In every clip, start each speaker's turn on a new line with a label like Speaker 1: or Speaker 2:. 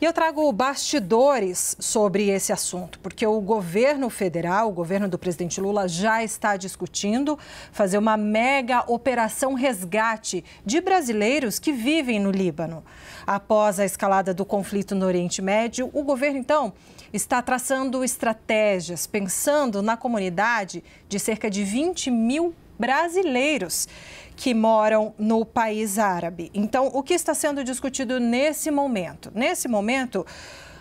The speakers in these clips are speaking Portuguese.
Speaker 1: E eu trago bastidores sobre esse assunto, porque o governo federal, o governo do presidente Lula, já está discutindo fazer uma mega operação resgate de brasileiros que vivem no Líbano. Após a escalada do conflito no Oriente Médio, o governo, então, está traçando estratégias, pensando na comunidade de cerca de 20 mil brasileiros que moram no país árabe. Então, o que está sendo discutido nesse momento? Nesse momento,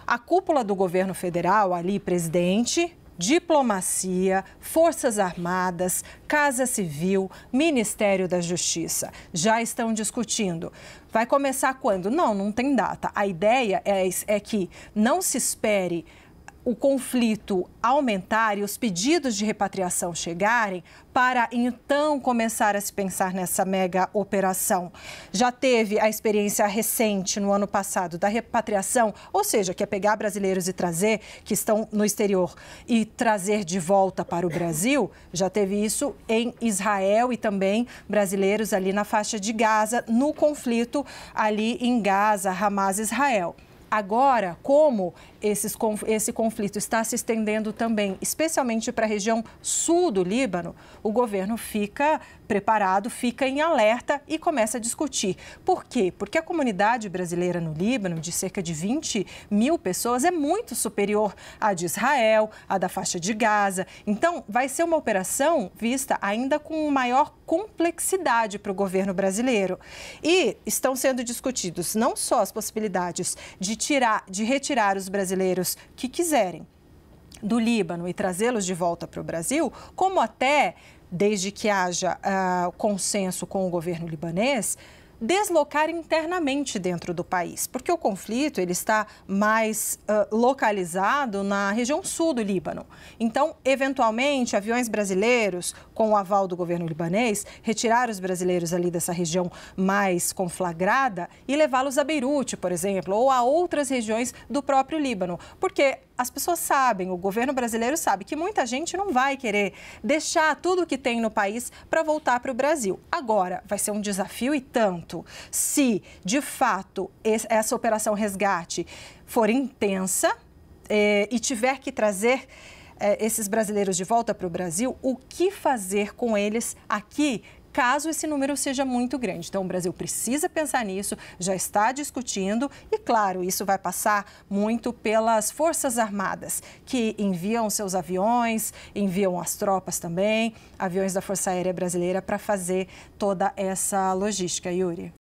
Speaker 1: a cúpula do governo federal, ali presidente, diplomacia, Forças Armadas, Casa Civil, Ministério da Justiça. Já estão discutindo. Vai começar quando? Não, não tem data. A ideia é, é que não se espere o conflito aumentar e os pedidos de repatriação chegarem, para então começar a se pensar nessa mega operação. Já teve a experiência recente no ano passado da repatriação, ou seja, que é pegar brasileiros e trazer que estão no exterior e trazer de volta para o Brasil. Já teve isso em Israel e também brasileiros ali na faixa de Gaza, no conflito ali em Gaza, Hamas Israel. Agora, como esses, esse conflito está se estendendo também, especialmente para a região sul do Líbano, o governo fica preparado, fica em alerta e começa a discutir. Por quê? Porque a comunidade brasileira no Líbano, de cerca de 20 mil pessoas, é muito superior à de Israel, à da faixa de Gaza. Então, vai ser uma operação vista ainda com maior complexidade para o governo brasileiro. E estão sendo discutidos não só as possibilidades de tirar, de retirar os brasileiros que quiserem do Líbano e trazê-los de volta para o Brasil, como até desde que haja uh, consenso com o governo libanês, deslocar internamente dentro do país, porque o conflito ele está mais uh, localizado na região sul do Líbano. Então, eventualmente, aviões brasileiros, com o aval do governo libanês, retirar os brasileiros ali dessa região mais conflagrada e levá-los a Beirute, por exemplo, ou a outras regiões do próprio Líbano, porque as pessoas sabem, o governo brasileiro sabe que muita gente não vai querer deixar tudo o que tem no país para voltar para o Brasil. Agora, vai ser um desafio e tanto momento, se de fato essa operação resgate for intensa é, e tiver que trazer é, esses brasileiros de volta para o Brasil, o que fazer com eles aqui caso esse número seja muito grande. Então, o Brasil precisa pensar nisso, já está discutindo e, claro, isso vai passar muito pelas Forças Armadas, que enviam seus aviões, enviam as tropas também, aviões da Força Aérea Brasileira, para fazer toda essa logística, Yuri.